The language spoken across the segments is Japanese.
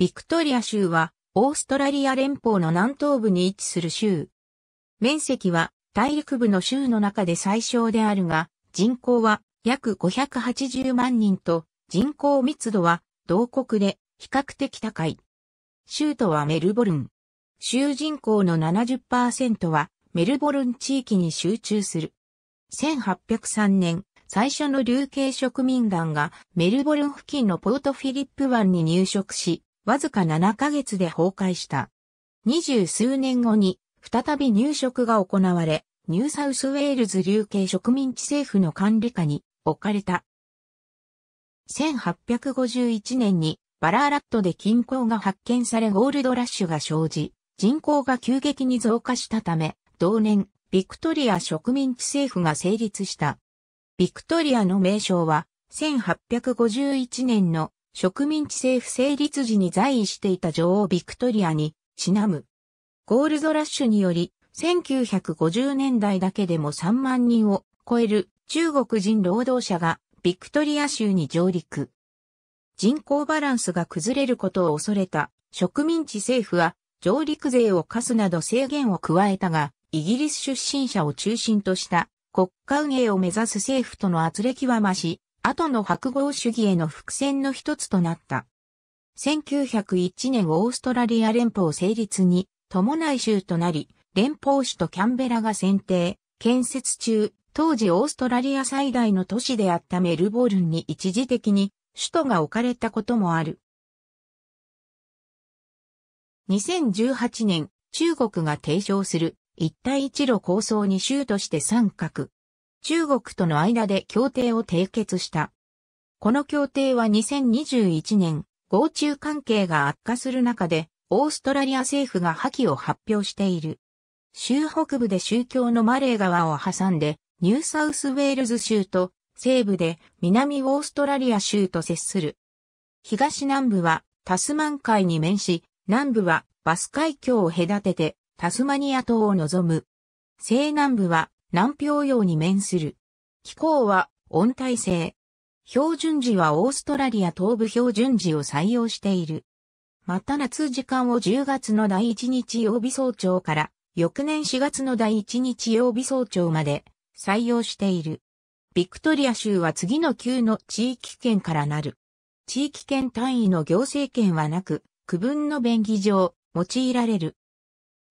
ビクトリア州は、オーストラリア連邦の南東部に位置する州。面積は、大陸部の州の中で最小であるが、人口は約580万人と、人口密度は同国で比較的高い。州都はメルボルン。州人口の70%はメルボルン地域に集中する。1803年、最初の流刑植民団がメルボルン付近のポートフィリップ湾に入植し、わずか7ヶ月で崩壊した。二十数年後に再び入植が行われ、ニューサウスウェールズ流刑植民地政府の管理下に置かれた。1851年にバラーラットで金鉱が発見されゴールドラッシュが生じ、人口が急激に増加したため、同年、ビクトリア植民地政府が成立した。ビクトリアの名称は、1851年の植民地政府成立時に在位していた女王ビクトリアにちなむ。ゴールドラッシュにより、1950年代だけでも3万人を超える中国人労働者がビクトリア州に上陸。人口バランスが崩れることを恐れた植民地政府は上陸税を課すなど制限を加えたが、イギリス出身者を中心とした国家運営を目指す政府との圧力は増し、後の白豪主義への伏線の一つとなった。1901年オーストラリア連邦成立に伴い州となり、連邦首都キャンベラが選定、建設中、当時オーストラリア最大の都市であったメルボルンに一時的に首都が置かれたこともある。2018年、中国が提唱する一帯一路構想に州として参画。中国との間で協定を締結した。この協定は2021年、豪中関係が悪化する中で、オーストラリア政府が破棄を発表している。州北部で宗教のマレー川を挟んで、ニューサウスウェールズ州と、西部で南オーストラリア州と接する。東南部はタスマン海に面し、南部はバス海峡を隔ててタスマニア島を望む。西南部は南氷洋に面する。気候は温帯性。標準時はオーストラリア東部標準時を採用している。また夏時間を10月の第1日曜日早朝から翌年4月の第1日曜日早朝まで採用している。ビクトリア州は次の9の地域圏からなる。地域圏単位の行政権はなく、区分の便宜上用いられる。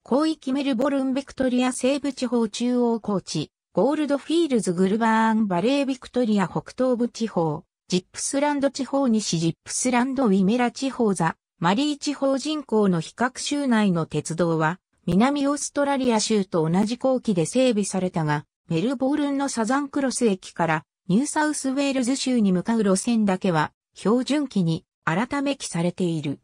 広域メルボルンビクトリア西部地方中央高地、ゴールドフィールズグルバーンバレービクトリア北東部地方、ジップスランド地方西ジップスランドウィメラ地方ザ、マリー地方人口の比較州内の鉄道は、南オーストラリア州と同じ後期で整備されたが、メルボルンのサザンクロス駅からニューサウスウェールズ州に向かう路線だけは標準期に改め記されている。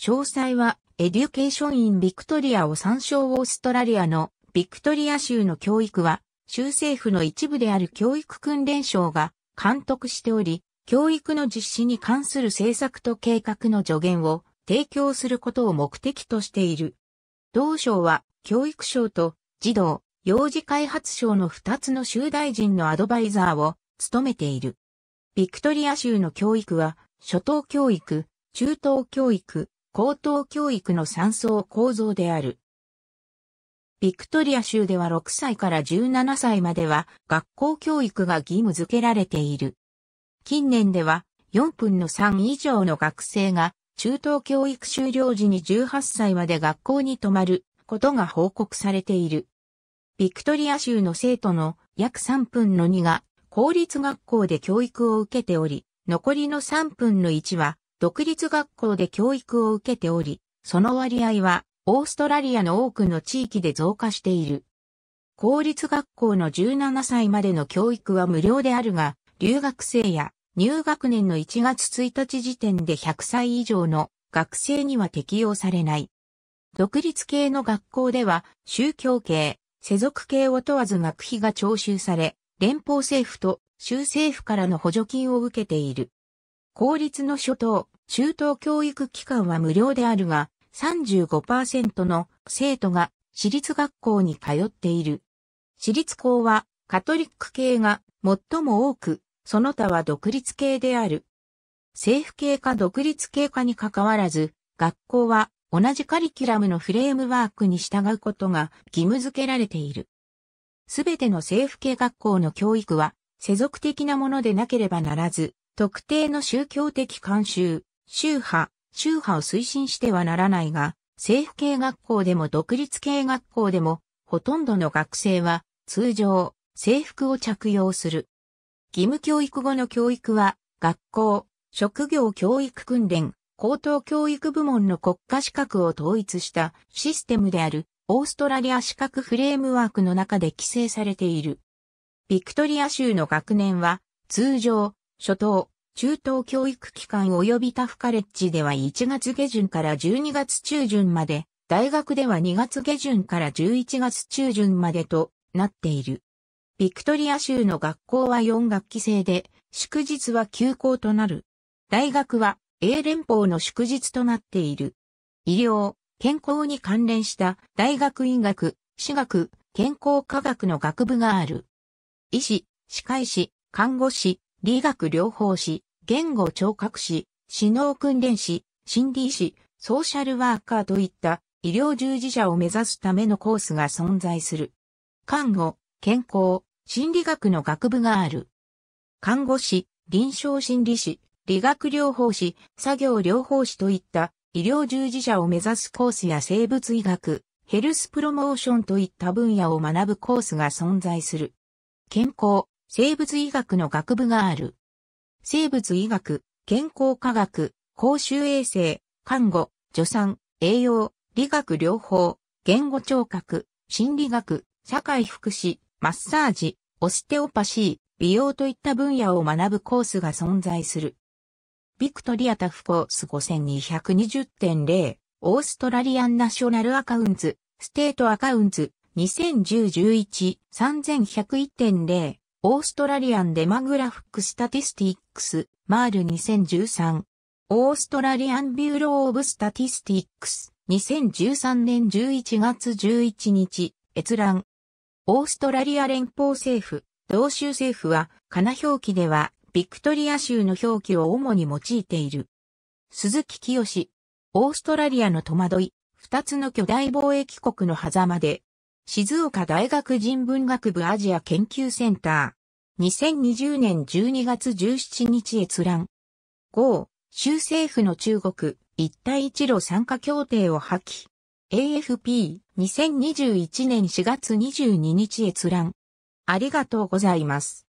詳細はエデュケーションインビクトリアを参照オーストラリアのビクトリア州の教育は、州政府の一部である教育訓練省が監督しており、教育の実施に関する政策と計画の助言を提供することを目的としている。同省は教育省と児童、幼児開発省の2つの州大臣のアドバイザーを務めている。ビクトリア州の教育は、初等教育、中等教育、高等教育の三層構造である。ビクトリア州では6歳から17歳までは学校教育が義務付けられている。近年では4分の3以上の学生が中等教育終了時に18歳まで学校に泊まることが報告されている。ビクトリア州の生徒の約3分の2が公立学校で教育を受けており、残りの3分の1は独立学校で教育を受けており、その割合はオーストラリアの多くの地域で増加している。公立学校の17歳までの教育は無料であるが、留学生や入学年の1月1日時点で100歳以上の学生には適用されない。独立系の学校では宗教系、世俗系を問わず学費が徴収され、連邦政府と州政府からの補助金を受けている。公立の初等、中等教育機関は無料であるが、35%の生徒が私立学校に通っている。私立校はカトリック系が最も多く、その他は独立系である。政府系か独立系かにかかわらず、学校は同じカリキュラムのフレームワークに従うことが義務付けられている。すべての政府系学校の教育は世俗的なものでなければならず、特定の宗教的慣習、宗派、宗派を推進してはならないが、政府系学校でも独立系学校でも、ほとんどの学生は、通常、制服を着用する。義務教育後の教育は、学校、職業教育訓練、高等教育部門の国家資格を統一したシステムである、オーストラリア資格フレームワークの中で規制されている。ビクトリア州の学年は、通常、初等、中等教育機関及びタフカレッジでは1月下旬から12月中旬まで、大学では2月下旬から11月中旬までとなっている。ビクトリア州の学校は4学期制で、祝日は休校となる。大学は英連邦の祝日となっている。医療、健康に関連した大学医学、私学、健康科学の学部がある。医師、歯科医師、看護師、理学療法士、言語聴覚士、指能訓練士、心理士、ソーシャルワーカーといった医療従事者を目指すためのコースが存在する。看護、健康、心理学の学部がある。看護師、臨床心理士、理学療法士、作業療法士といった医療従事者を目指すコースや生物医学、ヘルスプロモーションといった分野を学ぶコースが存在する。健康、生物医学の学部がある。生物医学、健康科学、公衆衛生、看護、助産、栄養、理学療法、言語聴覚、心理学、社会福祉、マッサージ、オステオパシー、美容といった分野を学ぶコースが存在する。ビクトリアタフコース5220.0、オーストラリアンナショナルアカウンツ、ステートアカウンツ、2010-11、3101.0、オーストラリアンデマグラフックスタティスティックス、マール2013。オーストラリアンビューロー・オブ・スタティスティックス、2013年11月11日、閲覧。オーストラリア連邦政府、同州政府は、カナ表記では、ビクトリア州の表記を主に用いている。鈴木清。オーストラリアの戸惑い、二つの巨大貿易国の狭間で、静岡大学人文学部アジア研究センター。2020年12月17日閲覧。5、州政府の中国、一帯一路参加協定を破棄。AFP、2021年4月22日閲覧。ありがとうございます。